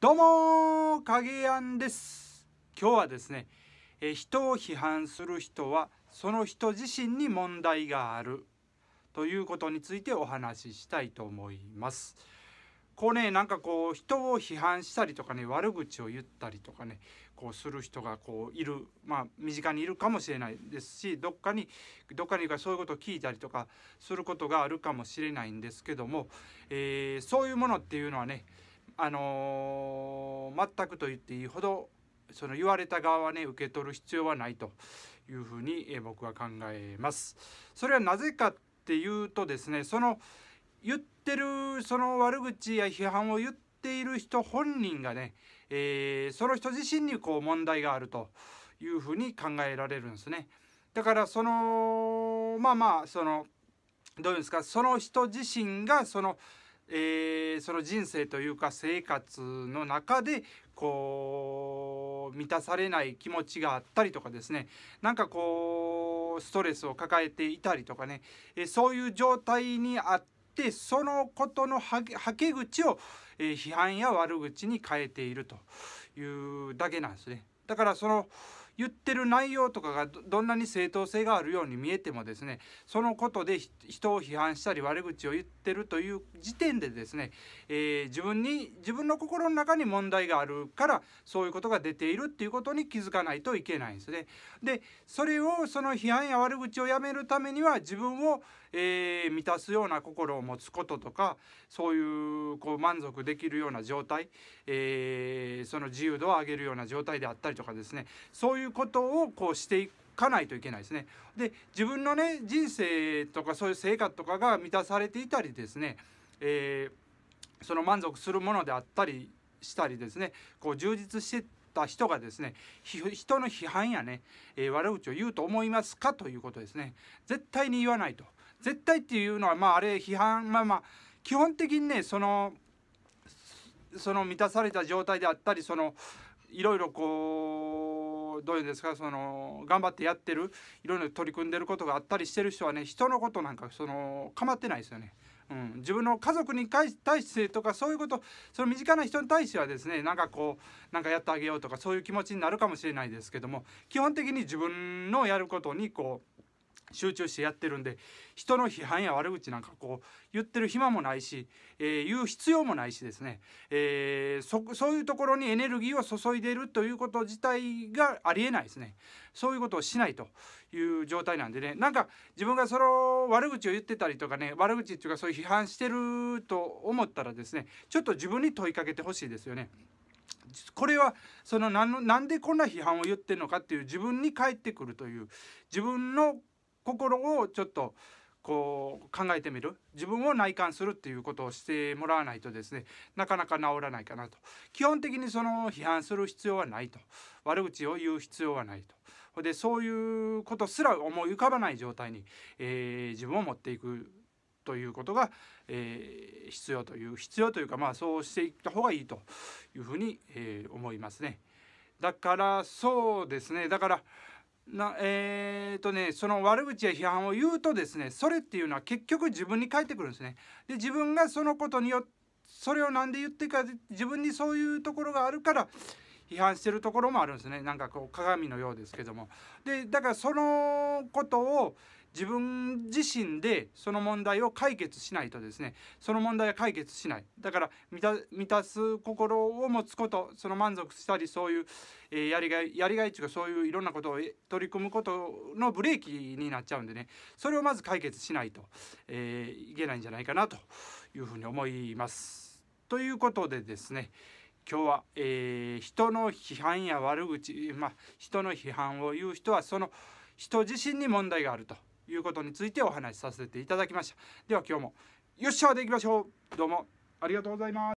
どうも影やんです今日はですね、え人を批判する人はその人自身に問題があるということについてお話ししたいと思いますこうねなんかこう人を批判したりとかね悪口を言ったりとかねこうする人がこういるまあ身近にいるかもしれないですしどっかにどっかにかそういうことを聞いたりとかすることがあるかもしれないんですけども、えー、そういうものっていうのはねあのー、全くと言っていいほどその言われた側はね受け取る必要はないというふうに僕は考えます。それはなぜかっていうとですねその言ってるその悪口や批判を言っている人本人がね、えー、その人自身にこう問題があるというふうに考えられるんですね。だからそのまあまあそのどういうんですかその人自身がそのえー、その人生というか生活の中でこう満たされない気持ちがあったりとかですねなんかこうストレスを抱えていたりとかね、えそういう状態にあってそのことのはけ口を、え批判や悪口に変えているというだけなんですね。だからその言ってる内容とかがどんなに正当性があるように見えてもですねそのことで人を批判したり悪口を言ってるという時点でですね、えー、自分に自分の心の中に問題があるからそういうことが出ているっていうことに気づかないといけないんですね。でそれをその批判や悪口をやめるためには自分を、えー、満たすような心を持つこととかそういうこう満足できるような状態、えー、その自由度を上げるような状態であったりとかですねそういういうことをこうしていかないといけないですね。で自分のね人生とかそういう生活とかが満たされていたりですね、えー、その満足するものであったりしたりですねこう充実してた人がですね人の批判やね、えー、悪口を言うと思いますかということですね絶対に言わないと絶対っていうのはまああれ批判まあまあ基本的にねそのその満たされた状態であったりそのいろいろこうどういうんですかその頑張ってやってるいろいろ取り組んでることがあったりしてる人はね人のことなんかその構ってないですよね。うん、自分の家族に対してとかそういうことその身近な人に対してはですねなんかこうなんかやってあげようとかそういう気持ちになるかもしれないですけども基本的に自分のやることにこう集中してやってるんで人の批判や悪口なんかこう言ってる暇もないし、えー、言う必要もないしですね、えー、そそういうところにエネルギーを注いでるということ自体がありえないですねそういうことをしないという状態なんでねなんか自分がその悪口を言ってたりとかね悪口っていうかそういう批判してると思ったらですねちょっと自分に問いかけてほしいですよね。これはその何の何でこんな批判を言ってるのかっていう自分に返ってくるという自分の心をちょっとこう考えてみる自分を内観するっていうことをしてもらわないとですねなかなか治らないかなと基本的にその批判する必要はないと悪口を言う必要はないとでそういうことすら思い浮かばない状態に、えー、自分を持っていくということが、えー、必要という必要というかまあそうしていった方がいいというふうに、えー、思いますね。だからそうですねだからなえーとね、その悪口や批判を言うとですねそれっていうのは結局自分に返ってくるんですね。で自分がそのことによってそれを何で言ってか自分にそういうところがあるから批判してるところもあるんですねなんかこう鏡のようですけども。でだからそのことを自分自身でその問題を解決しないとですねその問題は解決しないだから満たす心を持つことその満足したりそういう、えー、やりがいやりがいっていうかそういういろんなことを取り組むことのブレーキになっちゃうんでねそれをまず解決しないと、えー、いけないんじゃないかなというふうに思います。ということでですね今日は、えー、人の批判や悪口、まあ、人の批判を言う人はその人自身に問題があるということについてお話しさせていただきましたでは今日もよっしゃーでいきましょうどうもありがとうございます